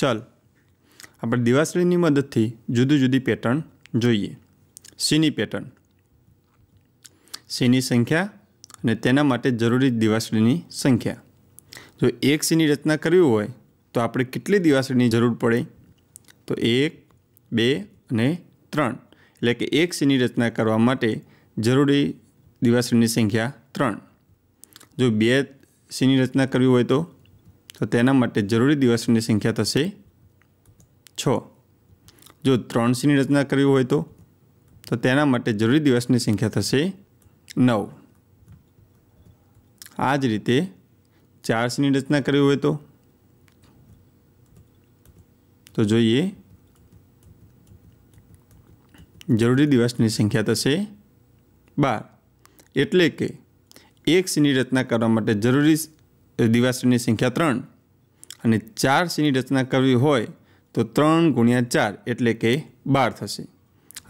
ચાલ આપણે દિવાસળીની મદદથી જુદી જુદી પેટર્ન જોઈએ સીની પેટર્ન સીની સંખ્યા અને તેના માટે જરૂરી દિવાસળીની સંખ્યા જો એક સીની રચના કરવી હોય તો આપણે કેટલી દિવાસળીની જરૂર પડે તો એક બે અને ત્રણ એટલે કે એક સીની રચના કરવા માટે જરૂરી દિવાસળીની સંખ્યા ત્રણ જો બે સીની રચના કરવી હોય તો તો તેના માટે જરૂરી દિવસની સંખ્યા થશે 6 જો 3C ની રચના કરી હોય તો તો તેના માટે જરૂરી દિવસની સંખ્યા થશે 9 આજ રીતે 4C ની રચના કરી હોય તો તો જોઈએ જરૂરી દિવસની સંખ્યા થશે 12 એટલે કે 1C ની રચના કરવા માટે જરૂરી દિવાસળીની સંખ્યા ત્રણ અને ચાર સીની રચના કરવી હોય તો ત્રણ ગુણ્યા ચાર એટલે કે બાર થશે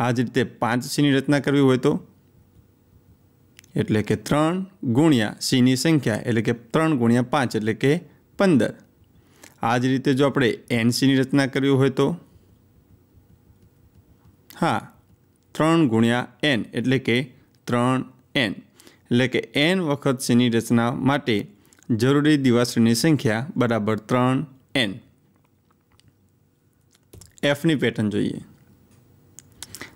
આ જ રીતે પાંચ સીની રચના કરવી હોય તો એટલે કે ત્રણ ગુણ્યા સીની સંખ્યા એટલે કે ત્રણ ગુણ્યા પાંચ એટલે કે પંદર આ જ રીતે જો આપણે એન સીની રચના કરવી હોય તો હા ત્રણ ગુણ્યા એન એટલે કે ત્રણ એન એટલે કે એન વખત સીની રચના માટે જરૂરી દિવસની સંખ્યા બરાબર ત્રણ એન એફની પેટર્ન જોઈએ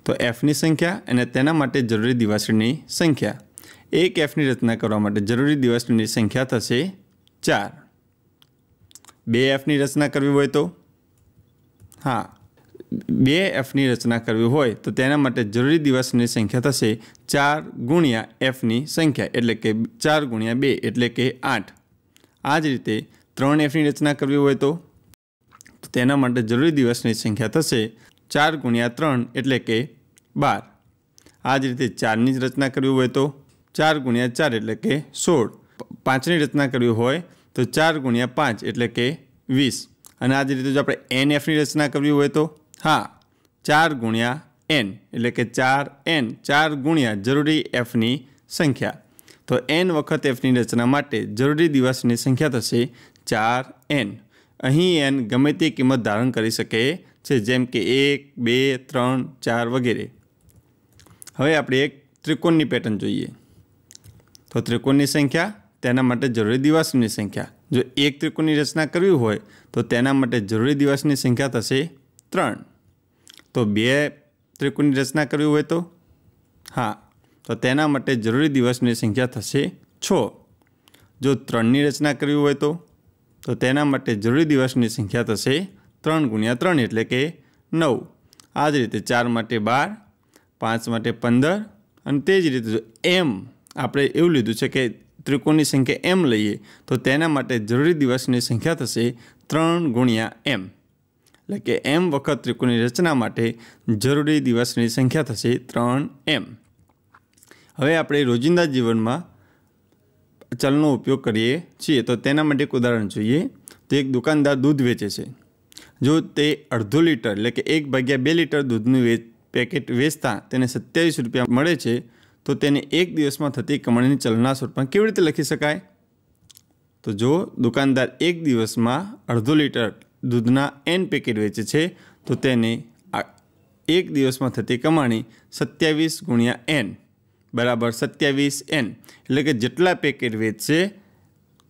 તો એફની સંખ્યા અને તેના માટે જરૂરી દિવસની સંખ્યા એક એફની રચના કરવા માટે જરૂરી દિવસની સંખ્યા થશે ચાર બે એફની રચના કરવી હોય તો હા બે એફની રચના કરવી હોય તો તેના માટે જરૂરી દિવસની સંખ્યા થશે ચાર ગુણ્યા એફની સંખ્યા એટલે કે ચાર ગુણ્યા બે એટલે કે આઠ આ જ રીતે ત્રણ એફની રચના કરવી હોય તો તેના માટે જરૂરી દિવસની સંખ્યા થશે ચાર ગુણ્યા ત્રણ એટલે કે બાર આ જ રીતે ચારની જ રચના કરવી હોય તો ચાર ગુણ્યા ચાર એટલે કે સોળ પાંચની રચના કરવી હોય તો ચાર ગુણ્યા પાંચ એટલે કે વીસ અને આ જ રીતે જો આપણે એન એફની રચના કરવી હોય તો હા ચાર ગુણ્યા એન એટલે કે ચાર એન ચાર ગુણ્યા જરૂરી એફની સંખ્યા તો એન વખત એફની રચના માટે જરૂરી દિવસની સંખ્યા થશે ચાર એન અહીં એન ગમે તે કિંમત ધારણ કરી શકે છે જેમ કે એક બે ત્રણ ચાર વગેરે હવે આપણે એક ત્રિકોણની પેટર્ન જોઈએ તો ત્રિકોણની સંખ્યા તેના માટે જરૂરી દિવસની સંખ્યા જો એક ત્રિકોણની રચના કરવી હોય તો તેના માટે જરૂરી દિવસની સંખ્યા થશે ત્રણ તો બે ત્રિકોણની રચના કરવી હોય તો હા તો તેના માટે જરૂરી દિવસની સંખ્યા થશે છ જો ત્રણની રચના કરવી હોય તો તો તેના માટે જરૂરી દિવસની સંખ્યા થશે ત્રણ ગુણ્યા ત્રણ એટલે કે નવ આ જ રીતે ચાર માટે બાર પાંચ માટે પંદર અને તે જ રીતે જો એમ આપણે એવું લીધું છે કે ત્રિકોણની સંખ્યા એમ લઈએ તો તેના માટે જરૂરી દિવસની સંખ્યા થશે ત્રણ ગુણ્યા એમ એટલે કે એમ વખત ત્રિકોણની રચના માટે જરૂરી દિવસની સંખ્યા થશે ત્રણ એમ હવે આપણે રોજિંદા જીવનમાં ચલનો ઉપયોગ કરીએ છીએ તો તેના માટે એક ઉદાહરણ જોઈએ તો એક દુકાનદાર દૂધ વેચે છે જો તે અડધો લીટર એટલે કે એક ભાગ્યા બે લીટર દૂધનું વેચ પેકેટ વેચતા તેને સત્યાવીસ રૂપિયા મળે છે તો તેને એક દિવસમાં થતી કમાણીની ચલના સ્વરૂપમાં કેવી રીતે લખી શકાય તો જો દુકાનદાર એક દિવસમાં અડધો લીટર દૂધના એન પેકેટ વેચે છે તો તેને આ એક દિવસમાં થતી કમાણી સત્યાવીસ ગુણ્યા એન બરાબર સત્યાવીસ એન એટલે કે જેટલા પેકેટ વેચશે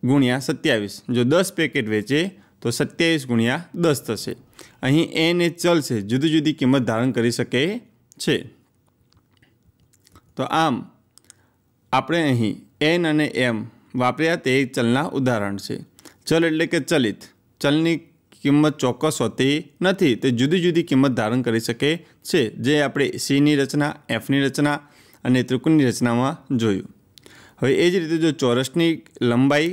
ગુણ્યા સત્યાવીસ જો દસ પેકેટ વેચે તો સત્યાવીસ ગુણ્યા દસ થશે અહીં એન એ ચલ છે જુદી જુદી કિંમત ધારણ કરી શકે છે તો આમ આપણે અહીં એન અને એમ વાપર્યા તે ચલના ઉદાહરણ છે ચલ એટલે કે ચલિત ચલની કિંમત ચોક્કસ હોતી નથી તે જુદી જુદી કિંમત ધારણ કરી શકે છે જે આપણે સીની રચના એફની રચના અને ત્રિકોણની રચનામાં જોયું હવે એ જ રીતે જો ચોરસની લંબાઈ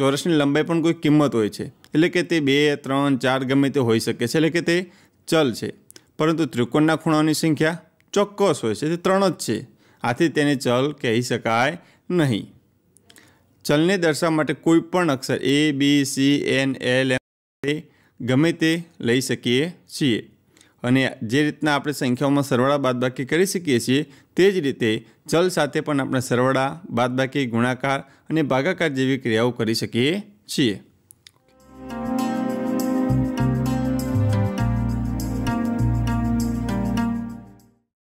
ચોરસની લંબાઈ પણ કોઈ કિંમત હોય છે એટલે કે તે બે ત્રણ ચાર ગમે તે હોઈ શકે છે એટલે કે તે ચલ છે પરંતુ ત્રિકોણના ખૂણાઓની સંખ્યા ચોક્કસ હોય છે તે ત્રણ જ છે આથી તેને ચલ કહી શકાય નહીં ચલને દર્શાવવા માટે કોઈ પણ અક્ષર A B C N L M ગમે તે લઈ શકીએ છીએ અને જે રીતના આપણે સંખ્યાઓમાં સરવાળા બાદબાકી કરી શકીએ છીએ તે જ રીતે ચલ સાથે પણ આપણે સરવાળા બાદબાકી ગુણાકાર અને ભાગાકાર જેવી ક્રિયાઓ કરી શકીએ છીએ